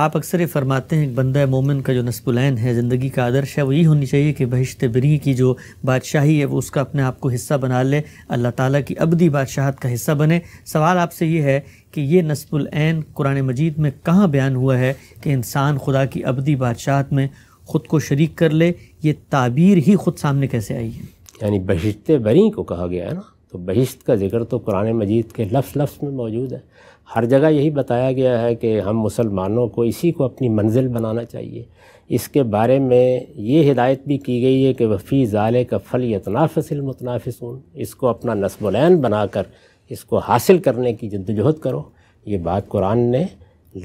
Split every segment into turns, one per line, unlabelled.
आप अक्सर ये फरमाते हैं एक बंदा मोमिन का जो नस्बुलैन है ज़िंदगी का आदर्श है वो यही होनी चाहिए कि बहिशत बरी की जो बादशाही है वो उसका अपने आप को हिस्सा बना ले अल्लाह ताला की अबदी बादशाहत का हिस्सा बने सवाल आपसे ये है कि ये नस्बुलैन कुरान मजीद में कहाँ बयान हुआ है कि इंसान खुदा की अबदी बादशाहत में ख़ुद को शरीक कर ले ये ताबीर ही खुद सामने कैसे आई है
यानी बहिश्त बरी को कहा गया है ना तो बहिश्त का जिक्र तो कुरान मजीद के लफ्स लफ्स में मौजूद है हर जगह यही बताया गया है कि हम मुसलमानों को इसी को अपनी मंजिल बनाना चाहिए इसके बारे में ये हिदायत भी की गई है कि वफ़ी ज़ाले का फल यतनाफ़िल मुतनाफ़िसून इसको अपना बना बनाकर इसको हासिल करने की जद्दोजहद करो ये बात कुरान ने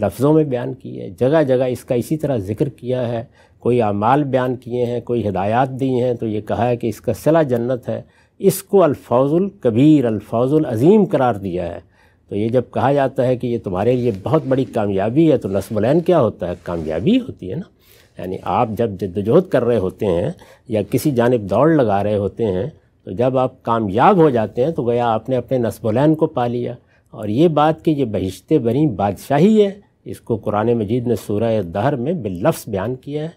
लफ्ज़ों में बयान की है जगह जगह इसका इसी तरह ज़िक्र किया है कोई अमाल बयान किए हैं कोई हदायत दी हैं तो ये कहा है कि इसका सिला जन्नत है इसको अल्फाजुल कबीर अल्फाजुल अज़ीम करार दिया है तो ये जब कहा जाता है कि ये तुम्हारे लिए बहुत बड़ी कामयाबी है तो नस्बलैन क्या होता है कामयाबी होती है ना यानी आप जब जद्दोजहद कर रहे होते हैं या किसी जानब दौड़ लगा रहे होते हैं तो जब आप कामयाब हो जाते हैं तो गया आपने अपने नस्बुलैन को पा लिया और ये बात कि ये बहिश्ते बनी बादशाही है इसको कुरान मजीद ने सूर दहर में बिलफ्स बयान किया है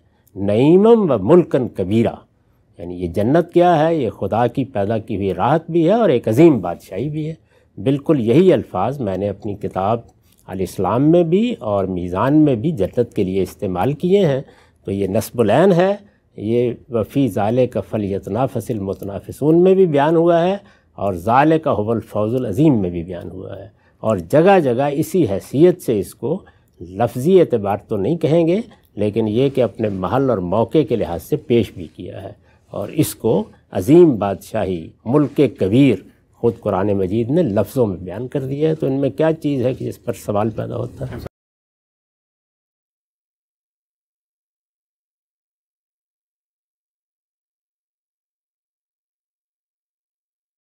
नईमम व मुल्कन कबीरा यानी ये जन्नत क्या है ये खुदा की पैदा की हुई राहत भी है और एक अजीम बादशाही भी है बिल्कुल यही अल्फाज मैंने अपनी किताब अलस्लाम में भी और मीज़ान में भी जन्नत के लिए इस्तेमाल किए हैं तो ये नस्बुलैन है ये वफ़ी ज़ाल का फलियतना फसल मुतनाफिसून में भी बयान हुआ है और ज़ाल का हबल फौजल अज़ीम में भी बयान हुआ है और जगह जगह इसी हैसियत से इसको लफ्ज़ी एतबार तो नहीं कहेंगे लेकिन ये कि अपने महल और मौके के लिहाज से पेश भी किया है और इसको अजीम बादशाही मुल्क कबीर ख़ुद कुरान मजीद ने लफ्ज़ों में बयान कर दिया है तो इनमें क्या चीज़ है
कि जिस पर सवाल पैदा होता है